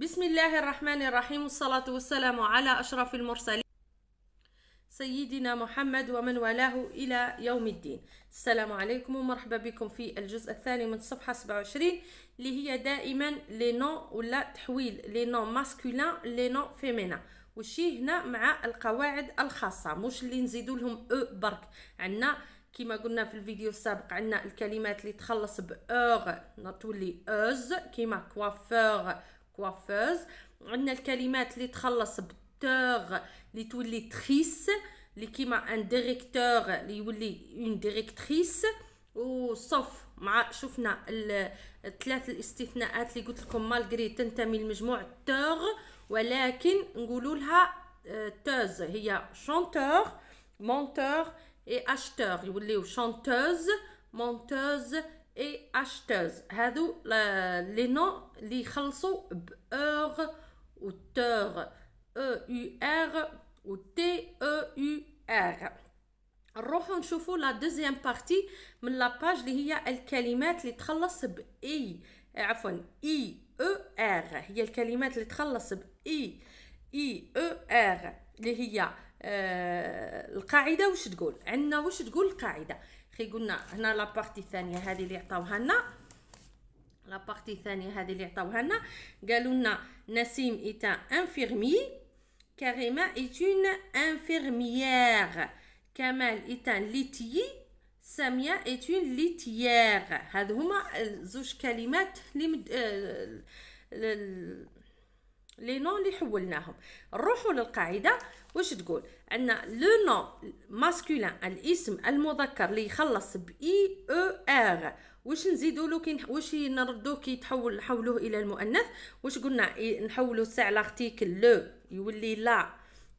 بسم الله الرحمن الرحيم والصلاة والسلام على أشرف المرسلين سيدنا محمد ومن والاه إلى يوم الدين السلام عليكم ومرحبا بكم في الجزء الثاني من صفحة 27 اللي هي دائما لي نون ولا تحويل لي نون لنو لي نون فيمينا وشي هنا مع القواعد الخاصة مش اللي نزيدو لهم او برك عندنا كما قلنا في الفيديو السابق عندنا الكلمات اللي تخلص باوغ تولي اوز كما كوافور كوافوز عندنا الكلمات اللي تخلص بتوغ اللي تولي تريس اللي كيما ان ديريكتور اللي يولي اون ديريكتريس وصف مع شفنا الثلاث الاستثناءات اللي قلت لكم مالغري تنتمي لمجموع توغ ولكن نقولوا لها توز آه، هي شونتور مونتور اي اشتور يوليو شونتوز مونتوز اي اشتوز هادو لي نو لي ب باور و تور او يو ار و تي او يو ار نروحو نشوفو لا دوزيام بارتي من باج اللي هي الكلمات اللي تخلص ب اي عفوا اي او ار هي الكلمات اللي تخلص ب اي اي او ار اللي هي آه القاعده واش تقول عندنا واش تقول القاعده كي قلنا هنا لابارتي الثانيه هذه اللي عطاوها لنا لابارتي الثانيه هذه اللي عطاوها لنا قالوا لنا نسيم ايتا انفيرمي كريمه ايت اون انفيرميير كمال ايتا ليتي ساميه ايت اون ليتيير هذو هما زوج كلمات اللي مد... آه، لي نون اللي حولناهم نروحوا للقاعده واش تقول عندنا لو نون ماسكولين الاسم المذكر اللي يخلص باي او ار واش نزيدوا له كي واش نردوا كي تحول نحولوه الى المؤنث واش قلنا نحولوا ساع لارتيكل لو يولي لا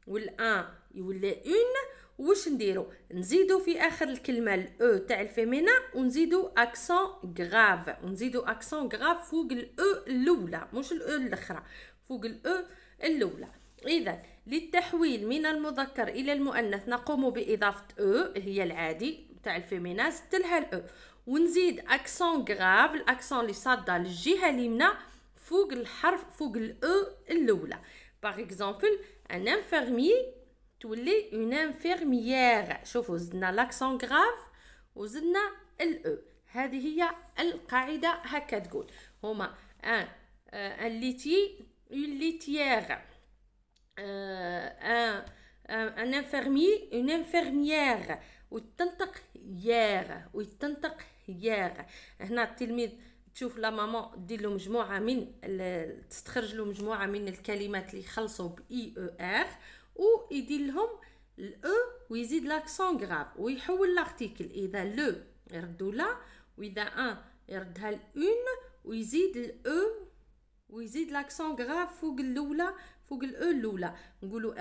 والان يولي اون واش نديرو نزيدو في اخر الكلمه الاو تاع الفيمينا ونزيدو اكسون غراف ونزيدو اكسون غراف فوق الاو الاولى مش الاو الاخرى فوق الأو الأولى إذا للتحويل من المذكر إلى المؤنث نقوم بإضافة أو هي العادي تاع الفيميناز تلها الأو ونزيد أكسون غراف الأكسون اللي صادة للجهة اليمنى فوق الحرف فوق الأو الأولى باغ إكزومبل أن انفيرمي تولي اون انفيرميير شوفوا زدنا لاكسون غراف وزدنا الأو هذه هي القاعدة هكا تقول هما ان ان ليتي une laitière, euh, un, un, un, infirmier, une infirmière وتنطق يار ويتنطق يار هنا التلميذ تشوف لا ماما دير له مجموعه من تستخرج له مجموعه من الكلمات اللي يخلصوا باي او ار ويدير لهم الاو ويزيد لاكسون غراف ويحول لارتيكل اذا لو يردوا لا واذا ان يردها الاون ويزيد الاو ويزيد لاكسون غراف فوق الاولى فوق الاو الاولى نقولوا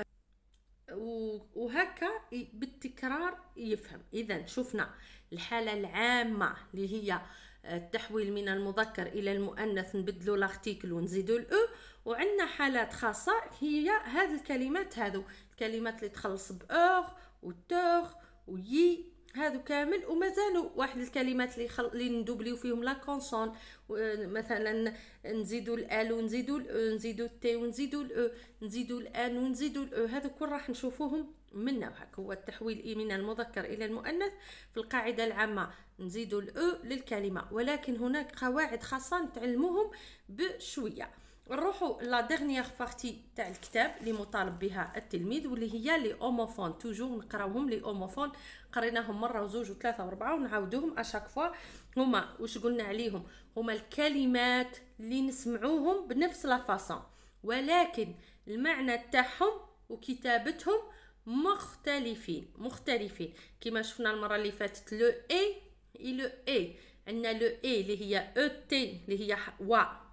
وهكا بالتكرار يفهم اذا شفنا الحاله العامه اللي هي التحويل من المذكر الى المؤنث نبدلو لارتيكل ونزيدو الاو وعندنا حالات خاصه هي هذه الكلمات هذو الكلمات اللي تخلص باوغ وتور ويي هادو كامل ومازالوا واحد الكلمات اللي خل... اللي ندوبليو فيهم لا كونسون مثلا نزيدوا الال ونزيدوا الاو نزيدوا التي ونزيدوا الاو نزيدوا الان ونزيدوا الاو هادو كل راح نشوفوهم منا نوعك هو التحويل من المذكر الى المؤنث في القاعده العامه نزيدوا الاو للكلمه ولكن هناك قواعد خاصه نتعلموهم بشويه نروحوا لا ديرنيير بارتي تاع الكتاب اللي مطالب بها التلميذ واللي هي لي اوموفون توجور نقراوهم لي اوموفون قريناهم مره وزوج وثلاثه واربعه ونعاودوهم اشاك فوا هما واش قلنا عليهم هما الكلمات اللي نسمعوهم بنفس لا ولكن المعنى تاعهم وكتابتهم مختلفين مختلفين كما شفنا المره اللي فاتت لو اي اي لو اي عندنا لو اي اللي هي او تي اللي هي وا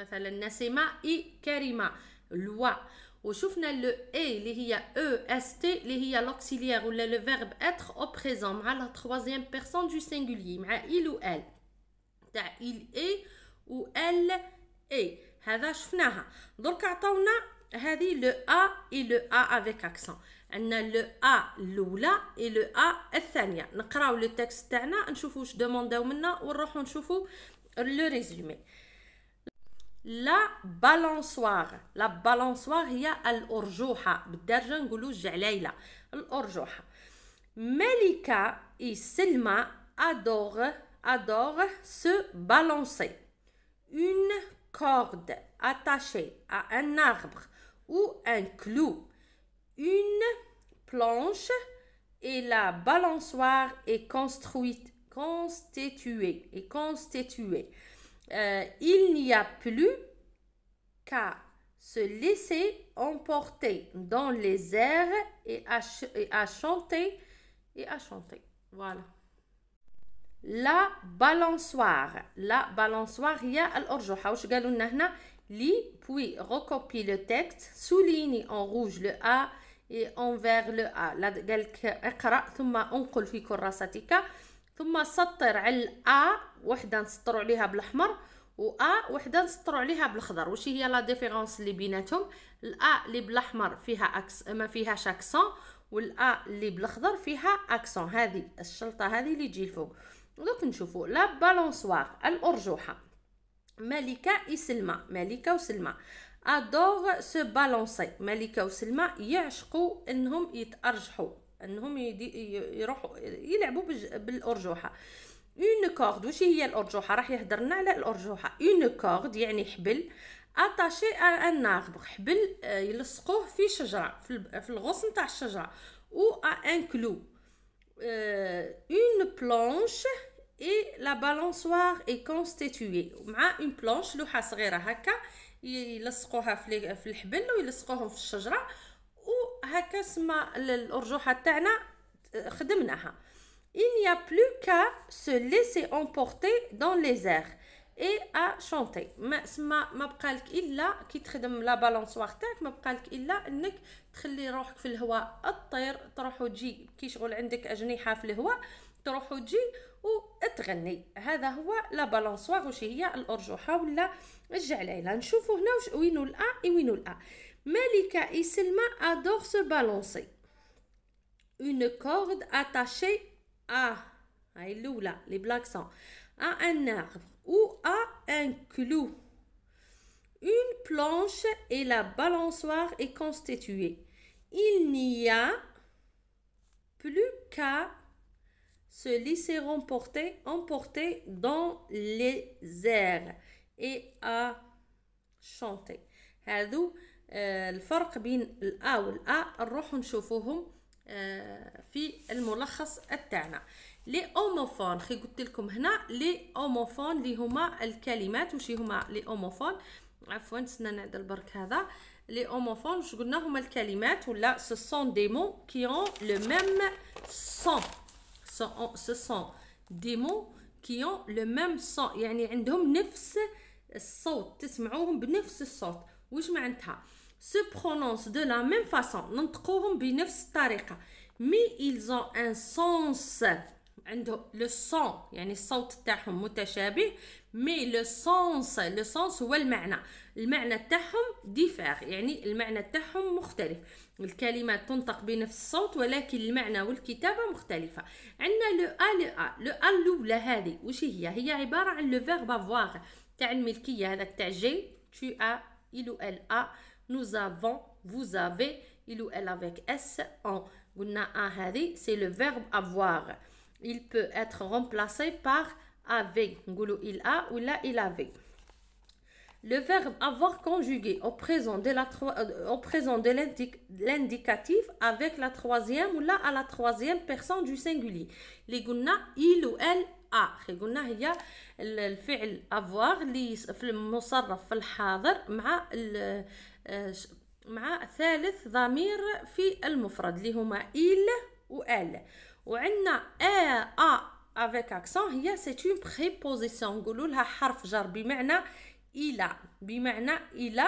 Par le nasema e, »« i »« karima »« loi » Et nous avons le « e » l'auxiliaire ou le verbe « être » au présent avec la troisième personne du singulier, il » ou « elle »« il »« e » ou « elle »« e » Nous avons Donc, le « a » et le « a » avec accent. Nous le « a » l'ula et le « a » le texte, nous et le résumé. La balançoire. La balançoire, il y a Bdarja, j'alayla. l'orjoha. Melika et Selma adorent, adorent se balancer. Une corde attachée à un arbre ou un clou, une planche et la balançoire est construite, constituée et constituée. Euh, il n'y a plus qu'à se laisser emporter dans les airs et à, chanter et à chanter. Voilà. La balançoire. La balançoire, il y a l'orjoha. lit puis recopie le texte, souligne en rouge le A et en vert le A. ثم سطر على ا وحده نسطروا عليها بالاحمر و ا وحده نسطروا عليها بالاخضر واش هي لا ديفيرونس اللي بيناتهم الا اللي بالاحمر فيها اكس ما فيهاش اكسون الأ اللي بالاخضر فيها اكسون هذه الشلطه هذه اللي تجي الفوق دوك نشوفوا لا بالونسواغ الارجوحه ملكه اسلمى ملكه وسلمى ادور سو بالونسي ملكه وسلمى يعشقوا انهم يتارجحوا انهم يروحوا يلعبوا بالارجوحه اون كورد واش هي الارجوحه راح يهضرنا على الارجوحه اون كورد يعني حبل اتاشي ان اربر حبل آه، يلصقوه في شجره في الغصن تاع الشجره و ان كلو اون بلونش اي لا بالونسوار اي كونستيتوي مع اون بلونش لوحه صغيره هكا يلصقوها في الحبل ويلصقوهم في الشجره هكا سما الارجوحه تاعنا خدمناها il n'y a plus qu'à se laisser emporter dans les airs et à chanter ما سما ما بقالك الا كي تخدم لا بالونسوار تاعك ما بقالك الا انك تخلي روحك في الهواء تطير تروح وتجي كي شغل عندك اجنحه في الهواء تروح وتجي وتغني هذا هو لا بالونسوار وش هي الارجوحه ولا الجعليله نشوفوا هنا وش وينو الا وينو الا Malika et Selma adorent se balancer. Une corde attachée à, à les à un arbre ou à un clou. Une planche et la balançoire est constituée. Il n'y a plus qu'à se laisser emporter emporter dans les airs et à chanter. آه، الفرق بين الأ والأ نروحو نشوفوهم آه، في الملخص تاعنا لي اوموفون خي قلت لكم هنا لي اوموفون اللي هما الكلمات ماشي هما لي اوموفون عفوا نستنى نعدل برك هذا لي اوموفون واش قلنا هما الكلمات ولا سو سون دي مو كي اون لو ميم سون سو سون دي مو كي اون لو ميم سون يعني عندهم نفس الصوت تسمعوهم بنفس الصوت واش معناتها se prononcent de la même façon ننطقوهم بنفس الطريقة مي ils ont un sens عنده لو سون يعني الصوت تاعهم متشابه مي لو سونس لو سونس هو المعنى المعنى تاعهم ديفير يعني المعنى تاعهم مختلف الكلمات تنطق بنفس الصوت ولكن المعنى والكتابة مختلفة عندنا لو ا لو ا لو ا الاولى هذه وش هي؟ هي هي عبارة عن لو فيرب افواغ. تاع الملكية هذاك تاع جي تو ا الو ال ا nous avons, vous avez, il ou elle avec S en. C'est le verbe avoir. Il peut être remplacé par avec. Il a ou là il avait. Le verbe avoir conjugué au présent de, euh, l'indicatif avec la troisième ou là à la troisième personne du singulier. Les il ou elle a. آه، مع ثالث ضمير في المفرد اللي هما إل و أل وعندنا أ أ افيك اكسون هي سي اون بريبوزيسيون نقولو لها حرف جر بمعنى إلى بمعنى إلى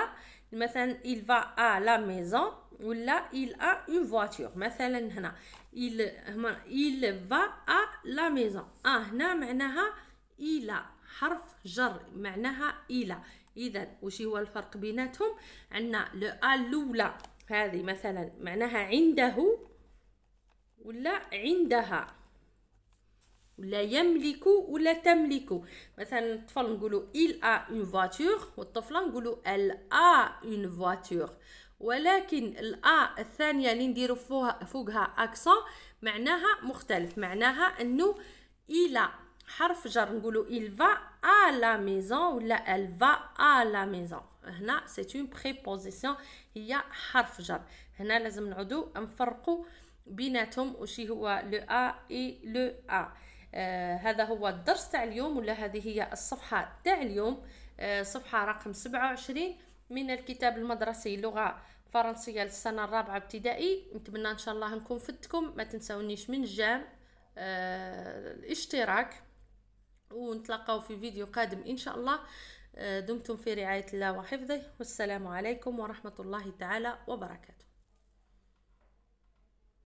مثلا إل فا أ لا ميزون ولا إل أ أون فواتور مثلا هنا إل هما إل فا أ لا ميزون أ هنا معناها الى حرف جر معناها الى اذا وش هو الفرق بيناتهم عندنا لو ا الاولى هذه مثلا معناها عنده ولا عندها ولا يملك ولا تملك مثلا الطفل نقولوا il a une voiture والطفله نقولوا elle a une voiture ولكن الا الثانيه اللي نديرو فوقها اكسون معناها مختلف معناها انه الى حرف جر نقولوا il va à la maison là elle va à la maison هنا c'est une préposition هي حرف جر هنا لازم نعودو نفرقو بيناتهم وشي هو لو ا اي لو ا آه هذا هو الدرس تاع اليوم ولا هذه هي الصفحه تاع اليوم آه صفحه رقم 27 من الكتاب المدرسي لغه فرنسيه للسنه الرابعه ابتدائي نتمنى ان شاء الله نكون فدتكم ما تنسونيش من جام آه الاشتراك ونتلاقاو في فيديو قادم ان شاء الله آه، دمتم في رعايه الله وحفظه والسلام عليكم ورحمه الله تعالى وبركاته